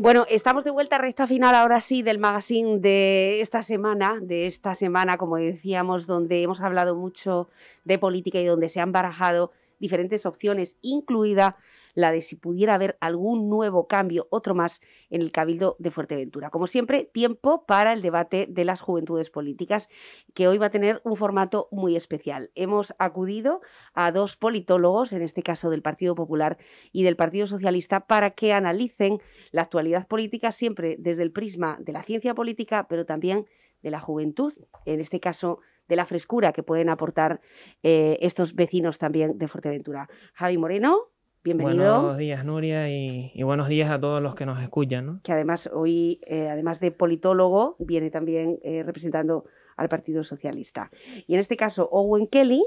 Bueno, estamos de vuelta a recta final ahora sí del magazine de esta semana, de esta semana, como decíamos, donde hemos hablado mucho de política y donde se han barajado diferentes opciones, incluida la de si pudiera haber algún nuevo cambio, otro más, en el Cabildo de Fuerteventura. Como siempre, tiempo para el debate de las juventudes políticas, que hoy va a tener un formato muy especial. Hemos acudido a dos politólogos, en este caso del Partido Popular y del Partido Socialista, para que analicen la actualidad política siempre desde el prisma de la ciencia política, pero también de la juventud, en este caso de la frescura que pueden aportar eh, estos vecinos también de Fuerteventura. Javi Moreno, Buenos días, Nuria, y, buenos días a todos los que nos escuchan. Que además hoy, eh, además de politólogo, viene también eh, representando al Partido Socialista. Y en este caso, Owen Kelly.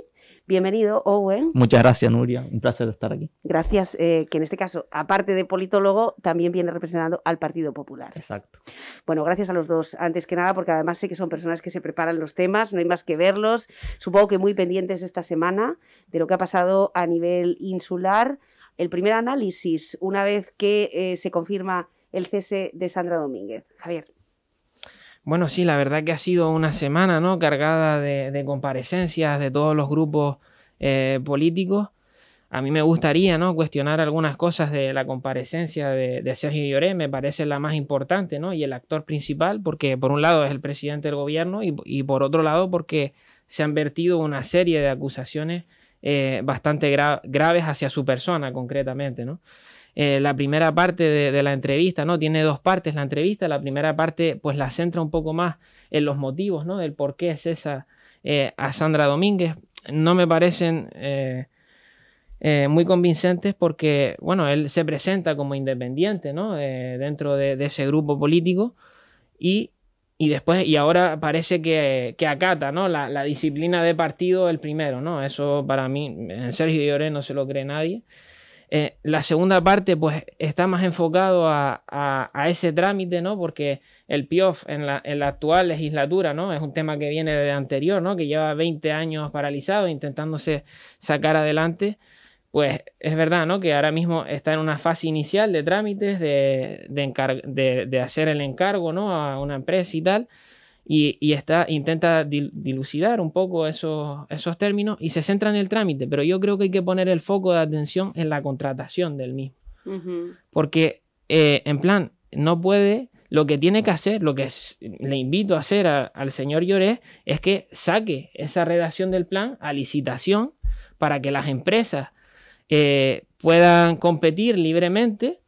Bienvenido, Owen. Muchas gracias, Nuria. Un placer estar aquí. Gracias, eh, que en este caso, aparte de politólogo, también viene representando al Partido Popular. Exacto. Bueno, gracias a los dos, antes que nada, porque además sé que son personas que se preparan los temas, no hay más que verlos. Supongo que muy pendientes esta semana de lo que ha pasado a nivel insular el primer análisis una vez que eh, se confirma el cese de Sandra Domínguez. Javier. Bueno, sí, la verdad que ha sido una semana ¿no? cargada de, comparecencias de todos los grupos eh, políticos. A mí me gustaría ¿no? cuestionar algunas cosas de la comparecencia de, Sergio Lloré, me parece la más importante ¿no? y el actor principal, porque por un lado es el presidente del gobierno y, y por otro lado porque se han vertido una serie de acusaciones eh, bastante graves hacia su persona concretamente, eh, la primera parte de, la entrevista, ¿no? Tiene dos partes la entrevista. La primera parte, pues la centra un poco más en los motivos, ¿no? Del por qué es esa eh, a Sandra Domínguez. No me parecen muy convincentes porque, bueno, él se presenta como independiente, dentro de, de, ese grupo político y y después, y ahora parece que, acata, ¿no? La, disciplina de partido el primero, ¿no? Eso para mí, en Sergio Lloré no se lo cree nadie. Eh, la segunda parte, pues, está más enfocado a, ese trámite, ¿no? Porque el PIOF en la, actual legislatura, ¿no? Es un tema que viene de anterior, ¿no? Que lleva 20 años paralizado, intentándose sacar adelante pues es verdad, ¿no? Que ahora mismo está en una fase inicial de trámites, de, de, hacer el encargo, ¿no? A una empresa y tal, y, está, intenta dilucidar un poco esos, esos términos y se centra en el trámite, pero yo creo que hay que poner el foco de atención en la contratación del mismo. Porque, eh, en plan, no puede, lo que tiene que hacer, lo que le invito a hacer al señor Lloré, es que saque esa redacción del plan a licitación para que las empresas eh, puedan competir libremente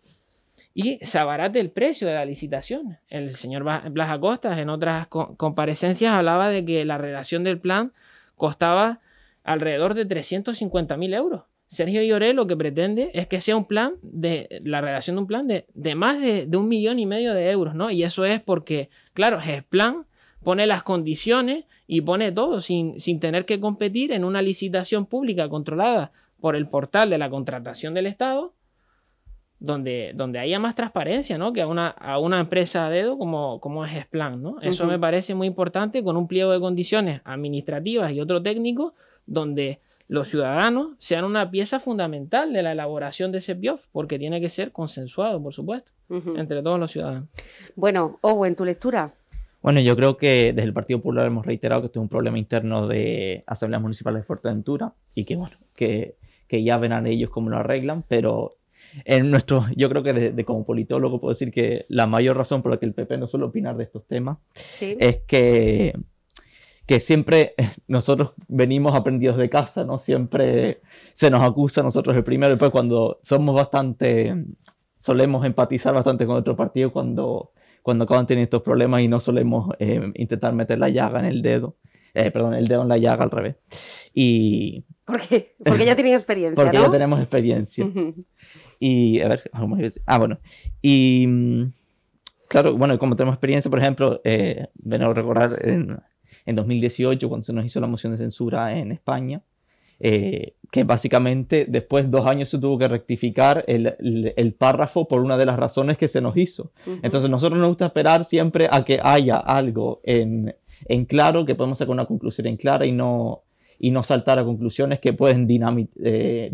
y se abarate el precio de la licitación. El señor Blas Acosta en otras comparecencias hablaba de que la redacción del plan costaba alrededor de 350 mil euros. Sergio Lloré lo que pretende es que sea un plan de la redacción de un plan de, más de, un millón y medio de euros, ¿no? Y eso es porque, claro, es plan pone las condiciones y pone todo sin, tener que competir en una licitación pública controlada por el portal de la contratación del Estado, donde, donde haya más transparencia, ¿no? Que a una, a una empresa a dedo como, como es ¿no? Eso me parece muy importante con un pliego de condiciones administrativas y otro técnico, donde los ciudadanos sean una pieza fundamental de la elaboración de ese PIOF porque tiene que ser consensuado, por supuesto, entre todos los ciudadanos. Bueno, Owen, tu lectura. Bueno, yo creo que desde el Partido Popular hemos reiterado que esto es un problema interno de asambleas municipales de Fuerteventura y que, bueno, que, que ya verán ellos cómo lo arreglan, pero en nuestro, yo creo que de, como politólogo puedo decir que la mayor razón por la que el PP no suele opinar de estos temas es que, que siempre nosotros venimos aprendidos de casa, ¿no? Siempre se nos acusa nosotros el primero, después cuando somos bastante, solemos empatizar bastante con otro partido cuando cuando acaban teniendo estos problemas y no solemos eh, intentar meter la llaga en el dedo. Eh, perdón, el dedo en la llaga al revés. Y... ¿Por qué? Porque ya tienen experiencia. Porque ¿no? ya tenemos experiencia. Y, a ver, vamos a Ah, bueno. Y, mm, claro, bueno, como tenemos experiencia, por ejemplo, eh, vengo a recordar en 2018, cuando se nos hizo la moción de censura en España, eh, que básicamente después dos años se tuvo que rectificar el, párrafo por una de las razones que se nos hizo. Entonces nosotros nos gusta esperar siempre a que haya algo en, claro, que podemos sacar una conclusión en clara y no, y no saltar a conclusiones que pueden eh,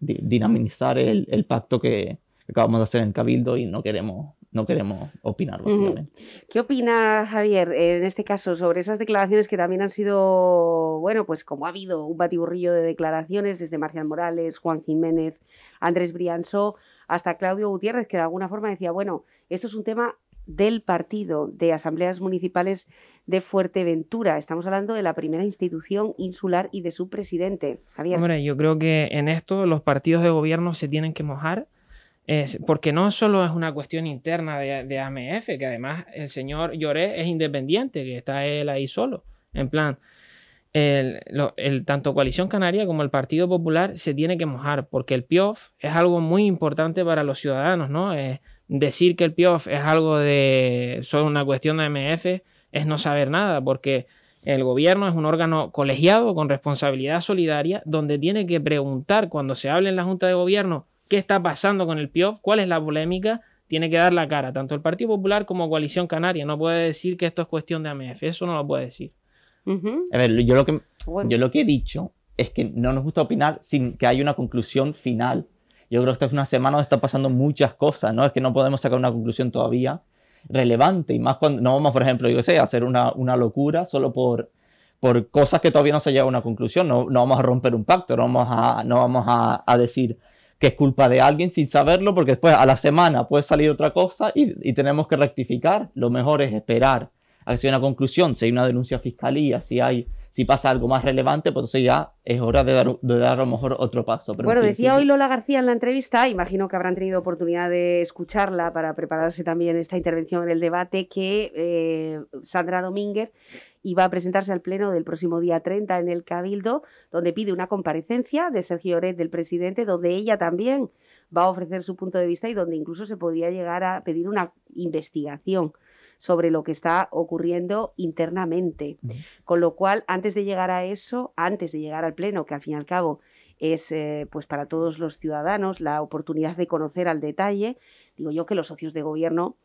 dinamizar el, pacto que, acabamos de hacer en Cabildo y no queremos no queremos opinar, ¿Qué opina Javier en este caso sobre esas declaraciones que también han sido, bueno, pues como ha habido un batiburrillo de declaraciones desde Marcial Morales, Juan Jiménez, Andrés Brianzo, hasta Claudio Gutiérrez, que de alguna forma decía, bueno, esto es un tema del partido de asambleas municipales de Fuerteventura. Estamos hablando de la primera institución insular y de su presidente. Javier. Hombre, yo creo que en esto los partidos de gobierno se tienen que mojar porque no solo es una cuestión interna de, AMF, que además el señor Lloré es independiente, que está él ahí solo. En plan, tanto Coalición Canaria como el Partido Popular se tiene que mojar, porque el PIOF es algo muy importante para los ciudadanos, ¿no? decir que el PIOF es algo de solo una cuestión de AMF es no saber nada, porque el gobierno es un órgano colegiado con responsabilidad solidaria donde tiene que preguntar cuando se hable en la Junta de Gobierno qué está pasando con el PIOF, cuál es la polémica, tiene que dar la cara, tanto el Partido Popular como Coalición Canaria. No puede decir que esto es cuestión de AMF, eso no lo puede decir. A ver, yo lo, que, yo lo que he dicho es que no nos gusta opinar sin que haya una conclusión final. Yo creo que esta es una semana donde están pasando muchas cosas, ¿no? Es que no podemos sacar una conclusión todavía relevante y más cuando no vamos, por ejemplo, yo sé, a hacer una, locura solo por, por cosas que todavía no se llega a una conclusión. No, vamos a romper un pacto, no vamos a, no vamos a, a decir que es culpa de alguien sin saberlo, porque después a la semana puede salir otra cosa y, tenemos que rectificar. Lo mejor es esperar a que sea una conclusión, si hay una denuncia a fiscalía, si hay si pasa algo más relevante, pues entonces ya es hora de dar, a lo mejor otro paso. bueno, decía hoy Lola García en la entrevista, imagino que habrán tenido oportunidad de escucharla para prepararse también esta intervención en el debate, que eh, Sandra Domínguez y va a presentarse al Pleno del próximo día 30 en el Cabildo, donde pide una comparecencia de Sergio Oret, del presidente, donde ella también va a ofrecer su punto de vista y donde incluso se podría llegar a pedir una investigación sobre lo que está ocurriendo internamente. Con lo cual, antes de llegar a eso, antes de llegar al Pleno, que al fin y al cabo es eh, pues para todos los ciudadanos la oportunidad de conocer al detalle, digo yo que los socios de gobierno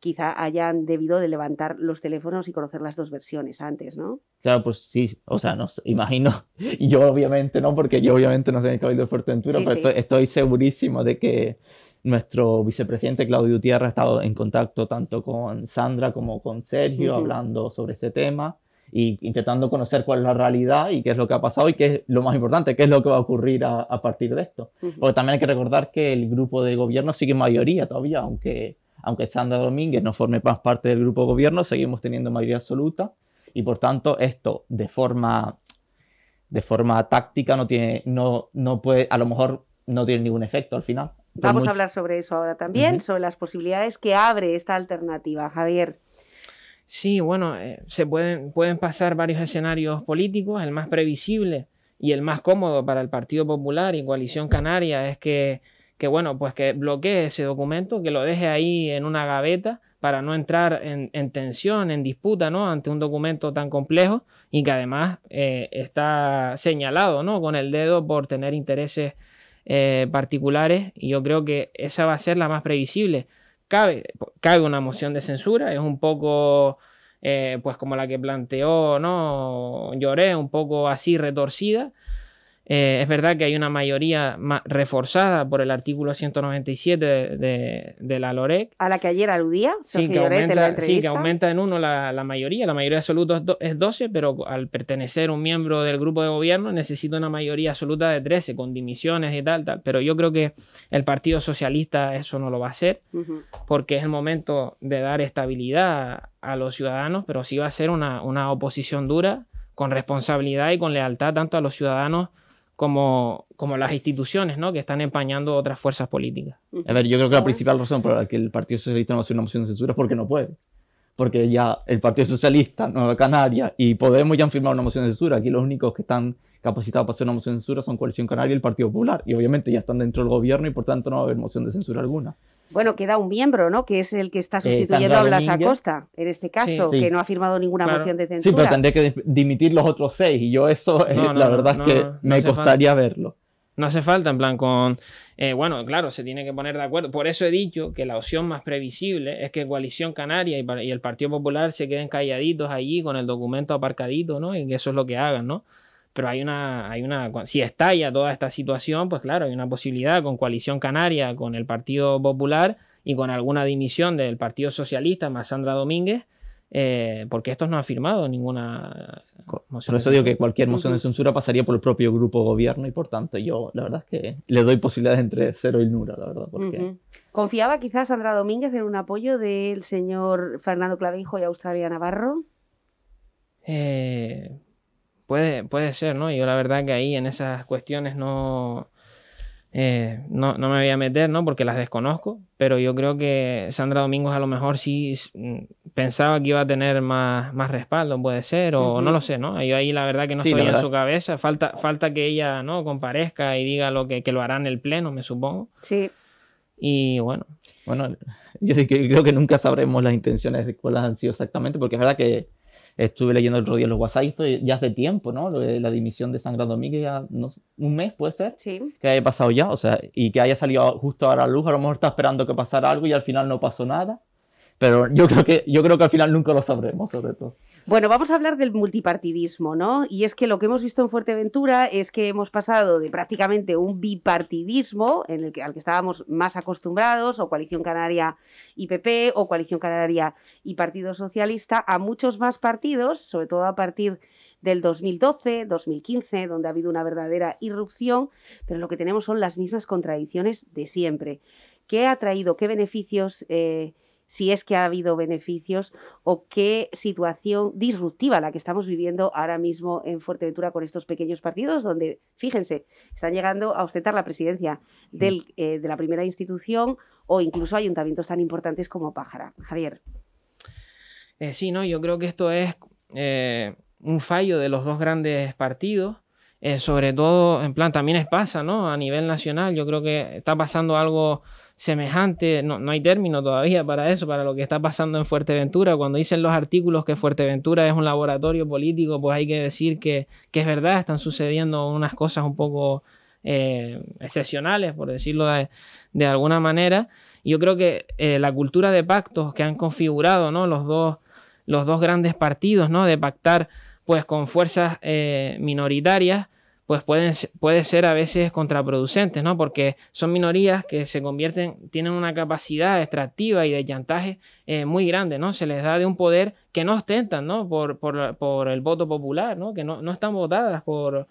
quizá hayan debido de levantar los teléfonos y conocer las dos versiones antes, ¿no? Claro, pues sí, o sea, nos imagino, yo obviamente no, porque yo obviamente no soy el cabildo de Fuerteventura, pero Estoy, segurísimo de que nuestro vicepresidente Claudio tierra ha estado en contacto tanto con Sandra como con Sergio hablando sobre este tema y intentando conocer cuál es la realidad y qué es lo que ha pasado y qué es lo más importante, qué es lo que va a ocurrir a, partir de esto. Porque también hay que recordar que el grupo de gobierno sigue en mayoría todavía, aunque aunque Sandra Domínguez no forme más parte del grupo gobierno, seguimos teniendo mayoría absoluta y por tanto esto de forma, de forma táctica no tiene, no, no puede, a lo mejor no tiene ningún efecto al final. Vamos a hablar sobre eso ahora también, sobre las posibilidades que abre esta alternativa, Javier. Sí, bueno, eh, se pueden, pueden pasar varios escenarios políticos. El más previsible y el más cómodo para el Partido Popular y Coalición Canaria es que que bueno, pues que bloquee ese documento, que lo deje ahí en una gaveta para no entrar en, tensión, en disputa, ¿no? Ante un documento tan complejo y que además eh, está señalado, ¿no? Con el dedo por tener intereses eh, particulares y yo creo que esa va a ser la más previsible. Cabe, una moción de censura, es un poco... Eh, pues como la que planteó, ¿no? Lloré, un poco así retorcida, eh, es verdad que hay una mayoría reforzada por el artículo 197 de, la LOREC. A la que ayer aludía, sí, que aumenta, en uno la, mayoría. La mayoría absoluta es, 12, pero al pertenecer un miembro del grupo de gobierno necesita una mayoría absoluta de 13, con dimisiones y tal, tal. Pero yo creo que el Partido Socialista eso no lo va a hacer, porque es el momento de dar estabilidad a los ciudadanos, pero sí va a ser una, una oposición dura, con responsabilidad y con lealtad tanto a los ciudadanos como, como las instituciones ¿no? que están empañando otras fuerzas políticas. A ver, yo creo que la principal razón por la que el Partido Socialista no hace una moción de censura es porque no puede porque ya el Partido Socialista, Nueva Canaria y Podemos ya han firmado una moción de censura. Aquí los únicos que están capacitados para hacer una moción de censura son Coalición Canaria y el Partido Popular. Y obviamente ya están dentro del gobierno y por tanto no va a haber moción de censura alguna. Bueno, queda un miembro, ¿no? Que es el que está eh, sustituyendo a Blas Acosta, en este caso, que no ha firmado ninguna moción de censura. Sí, pero tendría que dimitir los otros seis y yo eso, eh, la verdad es que me costaría verlo. No hace falta, en plan, con... Eh, bueno, claro, se tiene que poner de acuerdo. Por eso he dicho que la opción más previsible es que Coalición Canaria y, el Partido Popular se queden calladitos allí con el documento aparcadito, ¿no? Y que eso es lo que hagan, ¿no? pero hay una, hay una, si estalla toda esta situación, pues claro, hay una posibilidad con coalición canaria, con el Partido Popular y con alguna dimisión del Partido Socialista, más Sandra Domínguez, eh, porque estos no han firmado ninguna moción. Por eso digo que cualquier moción de censura pasaría por el propio grupo gobierno y por tanto yo la verdad es que le doy posibilidades entre cero y nula, la verdad. ¿Confiaba quizás Sandra Domínguez en un apoyo del señor Fernando Clavijo y Australia Navarro? Eh, puede, puede ser, ¿no? Yo la verdad que ahí en esas cuestiones no eh, no, no, me voy a meter, ¿no? Porque las desconozco, pero yo creo que Sandra Domingos a lo mejor sí mm, pensaba que iba a tener más, más respaldo, puede ser, o no lo sé, ¿no? Yo ahí la verdad que no estoy en su cabeza, falta, falta que ella, ¿no? Comparezca y diga lo que, que lo hará en el pleno, me supongo. Sí. Y bueno. Bueno, yo que, creo que nunca sabremos las intenciones de cuáles han sido exactamente, porque es verdad que estuve leyendo el rodillo de los WhatsApp, y esto ya hace tiempo, ¿no? La dimisión de Sangrado Domínguez, ya un mes puede ser, que haya pasado ya, o sea, y que haya salido justo ahora a la luz, a lo mejor está esperando que pasara algo y al final no pasó nada. Pero yo creo que, yo creo que al final nunca lo sabremos, sobre todo. Bueno, vamos a hablar del multipartidismo, ¿no? Y es que lo que hemos visto en Fuerteventura es que hemos pasado de prácticamente un bipartidismo en el que, al que estábamos más acostumbrados, o coalición canaria y PP, o coalición canaria y Partido Socialista, a muchos más partidos, sobre todo a partir del 2012, 2015, donde ha habido una verdadera irrupción, pero lo que tenemos son las mismas contradicciones de siempre. ¿Qué ha traído? ¿Qué beneficios? Eh, si es que ha habido beneficios o qué situación disruptiva la que estamos viviendo ahora mismo en Fuerteventura con estos pequeños partidos, donde, fíjense, están llegando a ostentar la presidencia mm. eh, de la primera institución o incluso ayuntamientos tan importantes como Pájara. Javier. Eh, sí, no, yo creo que esto es eh, un fallo de los dos grandes partidos. sobre todo, en plan, también es pasa, ¿no? A nivel nacional, yo creo que está pasando algo semejante, no, hay término todavía para eso, para lo que está pasando en Fuerteventura. Cuando dicen los artículos que Fuerteventura es un laboratorio político, pues hay que decir que, es verdad, están sucediendo unas cosas un poco eh, excepcionales, por decirlo de, alguna manera. Yo creo que eh, la cultura de pactos que han configurado ¿no? los, dos, los dos grandes partidos, ¿no? de pactar pues, con fuerzas eh, minoritarias, pues pueden, puede ser a veces contraproducentes, ¿no? Porque son minorías que se convierten, tienen una capacidad extractiva y de chantaje eh, muy grande, ¿no? Se les da de un poder que no ostentan, ¿no? Por, por, por el voto popular, ¿no? Que no, están votadas por,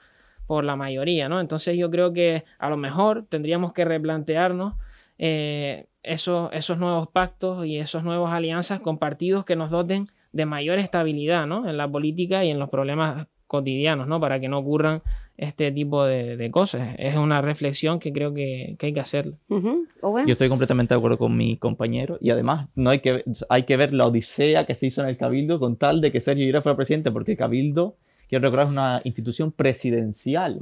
por, la mayoría, ¿no? Entonces yo creo que a lo mejor tendríamos que replantearnos eh, esos, esos nuevos pactos y esas nuevas alianzas con partidos que nos doten de mayor estabilidad, ¿no? En la política y en los problemas cotidianos, ¿no? Para que no ocurran este tipo de, de cosas. Es una reflexión que creo que, que hay que hacer Yo estoy completamente de acuerdo con mi compañero y además no hay que, hay que ver la odisea que se hizo en el Cabildo con tal de que Sergio Ira fuera presidente, porque el Cabildo, quiero recordar, es una institución presidencial.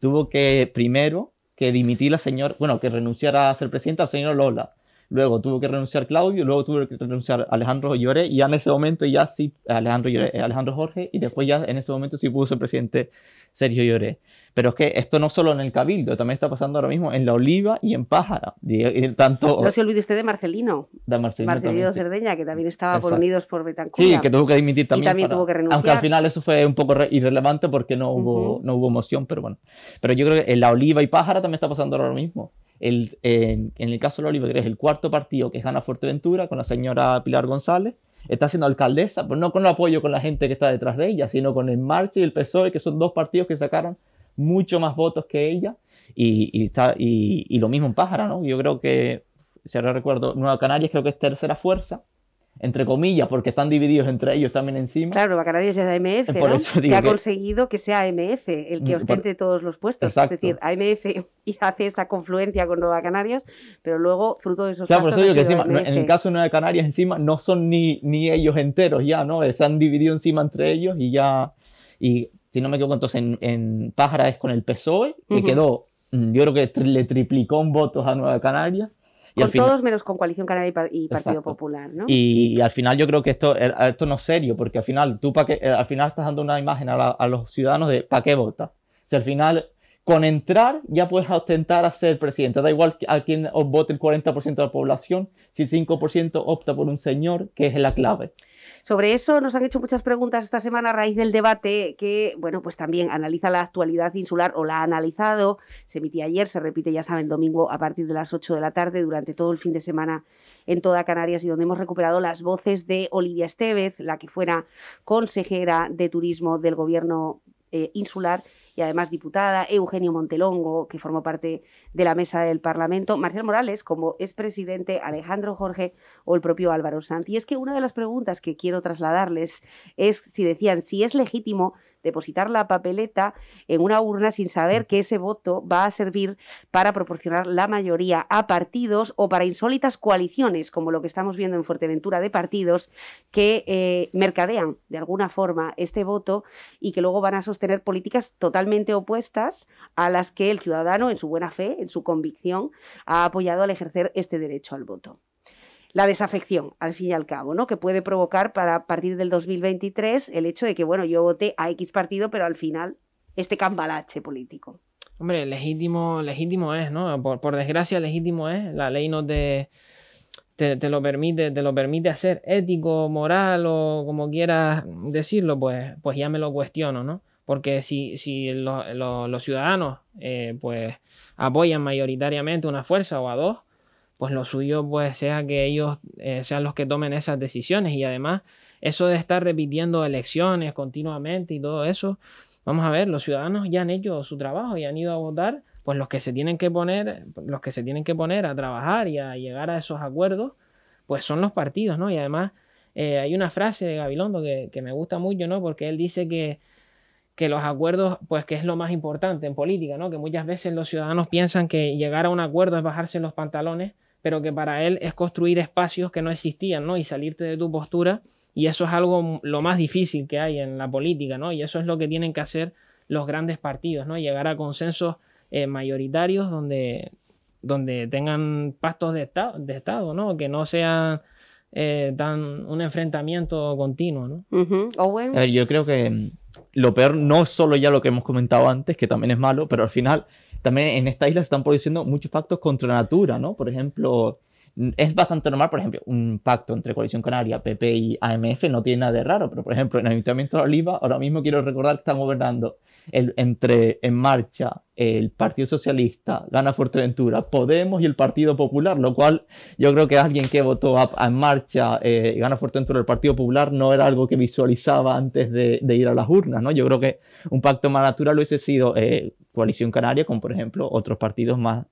Tuvo que primero que dimitir la señora, bueno, que renunciara a ser presidente al señor Lola Luego tuvo que renunciar Claudio, luego tuvo que renunciar Alejandro Lloré, y ya en ese momento ya sí, Alejandro, eh, Alejandro Jorge, y después ya en ese momento sí puso el presidente Sergio Lloré. Pero es que esto no solo en el Cabildo, también está pasando ahora mismo en La Oliva y en Pájara. tanto, no se olvide usted de Marcelino. Marcelino, Cerdeña, que también estaba por Unidos por Betancourt. Sí, que tuvo que dimitir también. Y también tuvo que renunciar. Aunque al final eso fue un poco irrelevante porque no hubo, no hubo moción, pero bueno. Pero yo creo que en La Oliva y Pájara también está pasando ahora mismo. El, en, el caso de que es el cuarto partido que gana Fuerteventura con la señora Pilar González. Está siendo alcaldesa, pero no con el apoyo con la gente que está detrás de ella, sino con el marcha y el PSOE, que son dos partidos que sacaron mucho más votos que ella. Y, está, y, lo mismo en Pájara, ¿no? Yo creo que, si ahora recuerdo, Nueva Canarias creo que es tercera fuerza entre comillas, porque están divididos entre ellos también encima. Claro, Canarias es AMF, que, ha conseguido que sea AMF el que mm, ostente todos los puestos. Es decir, AMF y hace esa confluencia con Nueva Canarias, pero luego, fruto de esos Claro, en el caso de Nueva Canarias, encima no son ni, ni ellos enteros ya, ¿no? Se han dividido encima entre ellos y ya... Y si no me equivoco, entonces en, en Pájara es con el PSOE, que quedó, mm, yo creo que le triplicó en votos a Nueva Canarias con todos menos con Coalición Canaria y, Partido Popular, ¿no? Y, al final yo creo que esto, esto no es serio, porque al final tú para que, eh, al final estás dando una imagen a, a los ciudadanos de ¿para qué votas? Si al final con entrar ya puedes ostentar a ser presidente. Da igual a quién os vote el 40% de la población, si el 5% opta por un señor, que es la clave. Sobre eso nos han hecho muchas preguntas esta semana a raíz del debate que, bueno, pues también analiza la actualidad insular o la ha analizado. Se emitía ayer, se repite, ya saben, domingo a partir de las 8 de la tarde durante todo el fin de semana en toda Canarias y donde hemos recuperado las voces de Olivia Estevez, la que fuera consejera de turismo del gobierno eh, insular y además diputada, Eugenio Montelongo, que formó parte de la mesa del Parlamento, Marcel Morales como expresidente, Alejandro Jorge o el propio Álvaro Sanz. Y es que una de las preguntas que quiero trasladarles es si decían si es legítimo depositar la papeleta en una urna sin saber que ese voto va a servir para proporcionar la mayoría a partidos o para insólitas coaliciones, como lo que estamos viendo en Fuerteventura, de partidos que eh, mercadean de alguna forma este voto y que luego van a sostener políticas totalmente opuestas a las que el ciudadano, en su buena fe, en su convicción, ha apoyado al ejercer este derecho al voto la desafección, al fin y al cabo, ¿no? Que puede provocar para a partir del 2023 el hecho de que, bueno, yo voté a X partido, pero al final este cambalache político. Hombre, legítimo, legítimo es, ¿no? Por, desgracia, legítimo es. La ley no te, te, lo permite, te lo permite hacer ético, moral o como quieras decirlo, pues, pues ya me lo cuestiono, ¿no? Porque si, los ciudadanos eh, pues apoyan mayoritariamente una fuerza o a dos, pues lo suyo pues sea que ellos eh, sean los que tomen esas decisiones y además eso de estar repitiendo elecciones continuamente y todo eso, vamos a ver, los ciudadanos ya han hecho su trabajo y han ido a votar, pues los que se tienen que poner, los que se tienen que poner a trabajar y a llegar a esos acuerdos, pues son los partidos, ¿no? Y además eh, hay una frase de Gabilondo que, me gusta mucho, ¿no? Porque él dice que, que los acuerdos, pues que es lo más importante en política, ¿no? Que muchas veces los ciudadanos piensan que llegar a un acuerdo es bajarse los pantalones pero que para él es construir espacios que no existían, ¿no? Y salirte de tu postura. Y eso es algo lo más difícil que hay en la política, ¿no? Y eso es lo que tienen que hacer los grandes partidos, ¿no? Llegar a consensos eh, mayoritarios donde, donde tengan pactos de, estado de Estado, ¿no? Que no sean eh, un enfrentamiento continuo, ¿no? yo creo que mm, lo peor no solo ya lo que hemos comentado antes, que también es malo, pero al final también en esta isla se están produciendo muchos factos contra la natura, ¿no? Por ejemplo, es bastante normal, por ejemplo, un pacto entre Coalición Canaria, PP y AMF no tiene nada de raro, pero por ejemplo, en el Ayuntamiento de Oliva, ahora mismo quiero recordar que están gobernando el, entre En Marcha, el Partido Socialista, Gana Fuerteventura, Podemos y el Partido Popular, lo cual yo creo que alguien que votó a, En Marcha, eh, Gana Fuerteventura, el Partido Popular, no era algo que visualizaba antes de, ir a las urnas, ¿no? Yo creo que un pacto más natural hubiese sido eh, Coalición Canaria con, por ejemplo, otros partidos más,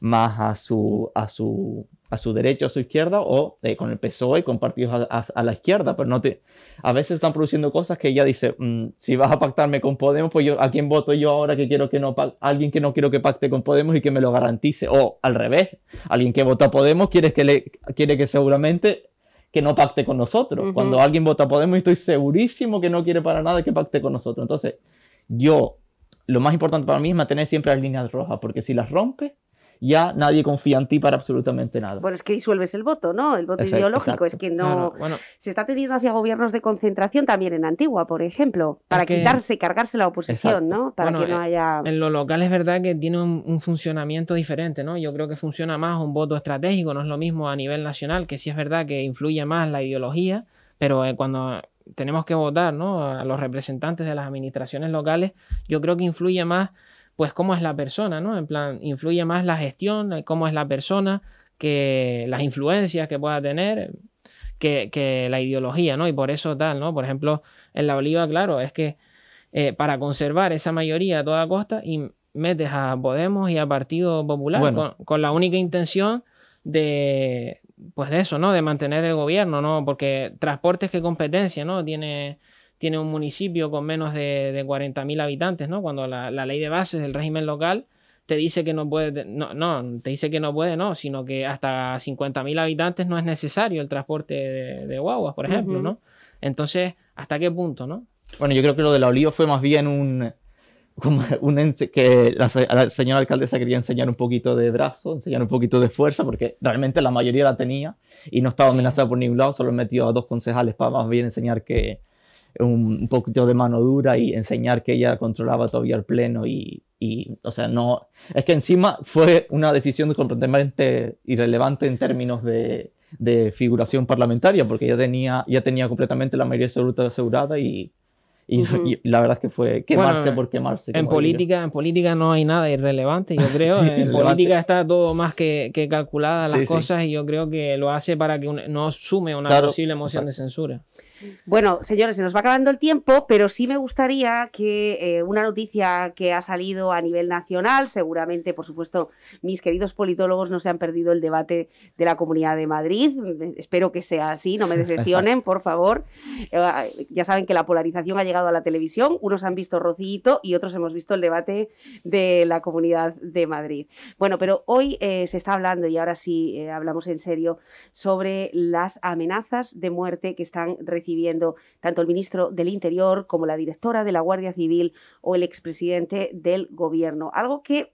más a su... A su a su derecha o a su izquierda, o eh, con el PSOE, con partidos a, la izquierda, pero no te... A veces están produciendo cosas que ella dice, mm, si vas a pactarme con Podemos, pues yo, ¿a quién voto yo ahora que quiero que no... alguien que no quiero que pacte con Podemos y que me lo garantice? O al revés, alguien que vota a Podemos quiere que, le, quiere que seguramente que no pacte con nosotros. Cuando alguien vota a Podemos, estoy segurísimo que no quiere para nada que pacte con nosotros. Entonces, yo, lo más importante para mí es mantener siempre las líneas rojas, porque si las rompes, ya nadie confía en ti para absolutamente nada. Bueno, es que disuelves el voto, ¿no? El voto ideológico. Es que no. se está teniendo hacia gobiernos de concentración también en Antigua, por ejemplo, para quitarse, cargarse la oposición, ¿no? Para que no eh, haya. En lo local es verdad que tiene un, funcionamiento diferente, ¿no? Yo creo que funciona más un voto estratégico, no es lo mismo a nivel nacional, que sí es verdad que influye más la ideología, pero eh, cuando tenemos que votar, ¿no? A los representantes de las administraciones locales, yo creo que influye más pues cómo es la persona, ¿no? En plan, influye más la gestión, eh, cómo es la persona, que las influencias que pueda tener, que, la ideología, ¿no? Y por eso tal, ¿no? Por ejemplo, en la oliva, claro, es que eh, para conservar esa mayoría a toda costa y metes a Podemos y a Partido Popular con, la única intención de, pues de eso, ¿no? De mantener el gobierno, ¿no? Porque transportes, que competencia, ¿no? Tiene tiene un municipio con menos de, 40.000 habitantes, ¿no? Cuando la, ley de bases del régimen local te dice que no puede, no, no, te dice que no puede, no, sino que hasta 50.000 habitantes no es necesario el transporte de, guaguas, por ejemplo, ¿no? Entonces, ¿hasta qué punto, no? Bueno, yo creo que lo de la oliva fue más bien un, como un que la, la, señora alcaldesa quería enseñar un poquito de brazo, enseñar un poquito de fuerza, porque realmente la mayoría la tenía y no estaba amenazada por ningún lado, solo metió a dos concejales para más bien enseñar que un, poquito de mano dura y enseñar que ella controlaba todavía el pleno y, y, o sea, no, es que encima fue una decisión completamente irrelevante en términos de, de figuración parlamentaria, porque ya tenía, ya tenía completamente la mayoría absoluta asegurada y, y, la verdad es que fue quemarse por quemarse. En política, en política no hay nada irrelevante, yo creo. en política está todo más que, que calculada las cosas y yo creo que lo hace para que no sume una posible moción de censura. Bueno, señores, se nos va acabando el tiempo, pero sí me gustaría que eh, una noticia que ha salido a nivel nacional, seguramente, por supuesto, mis queridos politólogos no se han perdido el debate de la Comunidad de Madrid, espero que sea así, no me decepcionen, por favor. Eh, ya saben que la polarización ha llegado a la televisión, unos han visto Rocito y otros hemos visto el debate de la Comunidad de Madrid. Bueno, pero hoy eh, se está hablando, y ahora sí hablamos en serio, sobre las amenazas de muerte que están recibiendo viendo tanto el ministro del Interior como la directora de la Guardia Civil o el expresidente del Gobierno. Algo que,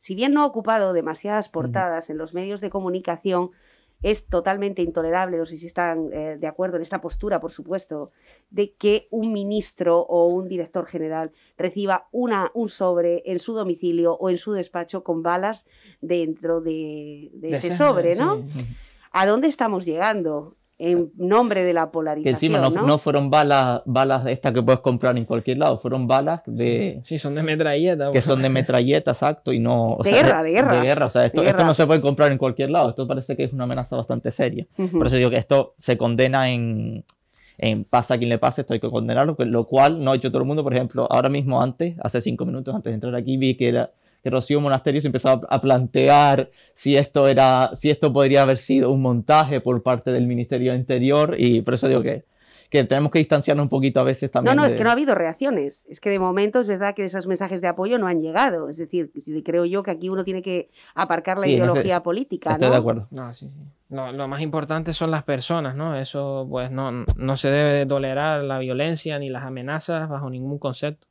si bien no ha ocupado demasiadas portadas en los medios de comunicación, es totalmente intolerable, no sé si están eh, de acuerdo en esta postura, por supuesto, de que un ministro o un director general reciba una, un sobre en su domicilio o en su despacho con balas dentro de, ese, sobre, ¿no? ¿A dónde estamos llegando? en nombre de la polarización. Que encima no, fueron balas, balas de estas que puedes comprar en cualquier lado, fueron balas de. Sí, son de metralleta. Que son de metralleta, exacto, y no. de guerra, de, guerra. De guerra, o sea, esto, esto no se puede comprar en cualquier lado, esto parece que es una amenaza bastante seria. Por eso digo que esto se condena en. En pasa quien le pase, esto hay que condenarlo, lo cual no ha hecho todo el mundo. Por ejemplo, ahora mismo antes, hace cinco minutos antes de entrar aquí, vi que era, que Rocío Monasterio se empezó a, plantear si esto, era, si esto podría haber sido un montaje por parte del Ministerio Interior y por eso digo que, que tenemos que distanciarnos un poquito a veces también. No, no, es que no ha habido reacciones. Es que de momento es verdad que esos mensajes de apoyo no han llegado. Es decir, creo yo que aquí uno tiene que aparcar la ideología política. Estoy ¿no? de acuerdo. sí, lo más importante son las personas, ¿no? Eso, pues, no, no se debe tolerar la violencia ni las amenazas bajo ningún concepto.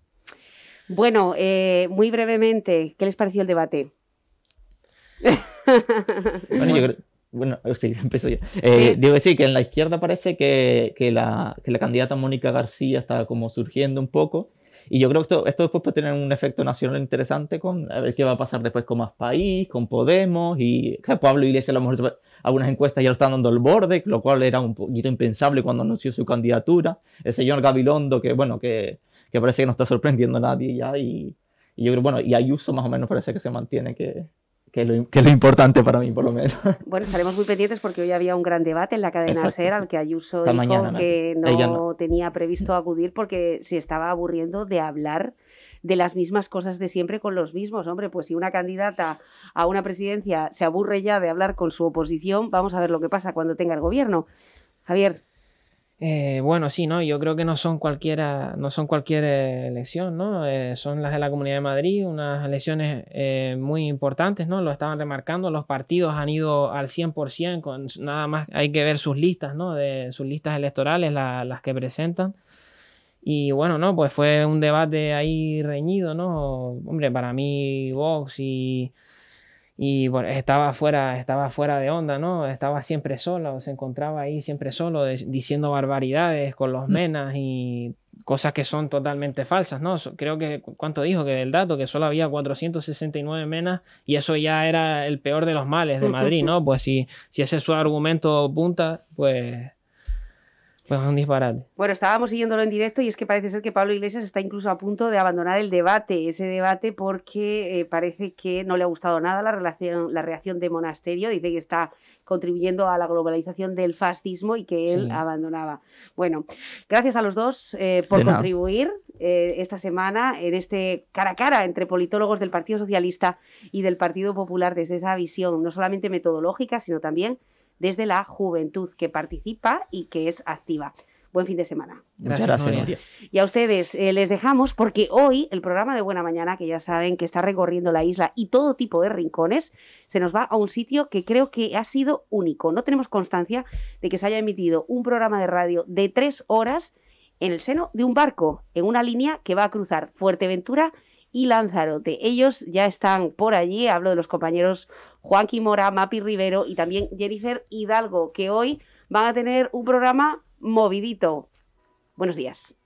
Bueno, eh, muy brevemente, ¿qué les pareció el debate? bueno, yo creo, bueno, sí, empiezo yo. Eh, digo que sí, que en la izquierda parece que, que, la, que la candidata Mónica García está como surgiendo un poco. Y yo creo que esto, esto, después puede tener un efecto nacional interesante con a ver qué va a pasar después con más país, con Podemos y que Pablo Iglesias a lo mejor algunas encuestas ya lo están dando al borde, lo cual era un poquito impensable cuando anunció su candidatura. El señor Gabilondo, que bueno, que que parece que no está sorprendiendo a nadie ya. Y, yo creo, bueno, y Ayuso más o menos parece que se mantiene, que, que, lo, que lo importante para mí, por lo menos. Bueno, estaremos muy pendientes porque hoy había un gran debate en la cadena SER al que Ayuso dijo que no, tenía previsto acudir porque se estaba aburriendo de hablar de las mismas cosas de siempre con los mismos. Hombre, pues si una candidata a una presidencia se aburre ya de hablar con su oposición, vamos a ver lo que pasa cuando tenga el gobierno. Javier, eh, bueno, sí, ¿no? Yo creo que no son cualquiera, no son cualquier elección, ¿no? Eh, son las de la Comunidad de Madrid, unas elecciones eh, muy importantes, ¿no? Lo estaban remarcando, los partidos han ido al 100%, con, nada más hay que ver sus listas, ¿no? De sus listas electorales, las que presentan. Y bueno, ¿no? Pues fue un debate ahí reñido, ¿no? Hombre, para mí Vox y y estaba fuera, estaba fuera de onda, ¿no? Estaba siempre solo, se encontraba ahí siempre solo diciendo barbaridades con los menas mm. y cosas que son totalmente falsas, ¿no? Creo que, ¿cuánto dijo que el dato? Que solo había 469 menas y eso ya era el peor de los males de Madrid, ¿no? Pues si, si ese es su argumento punta, pues pues bueno, estábamos siguiéndolo en directo y es que parece ser que Pablo Iglesias está incluso a punto de abandonar el debate, ese debate porque eh, parece que no le ha gustado nada la, relación, la reacción de Monasterio, dice que está contribuyendo a la globalización del fascismo y que él abandonaba. Bueno, gracias a los dos eh, por contribuir eh, esta semana en este cara a cara entre politólogos del Partido Socialista y del Partido Popular desde esa visión no solamente metodológica, sino también desde la juventud que participa y que es activa. Buen fin de semana. gracias. Y a ustedes eh, les dejamos porque hoy el programa de Buena Mañana, que ya saben que está recorriendo la isla y todo tipo de rincones, se nos va a un sitio que creo que ha sido único. No tenemos constancia de que se haya emitido un programa de radio de tres horas en el seno de un barco, en una línea que va a cruzar Fuerteventura y Lanzarote. Ellos ya están por allí, hablo de los compañeros Juan Mora, Mapi Rivero y también Jennifer Hidalgo, que hoy van a tener un programa movidito. Buenos días.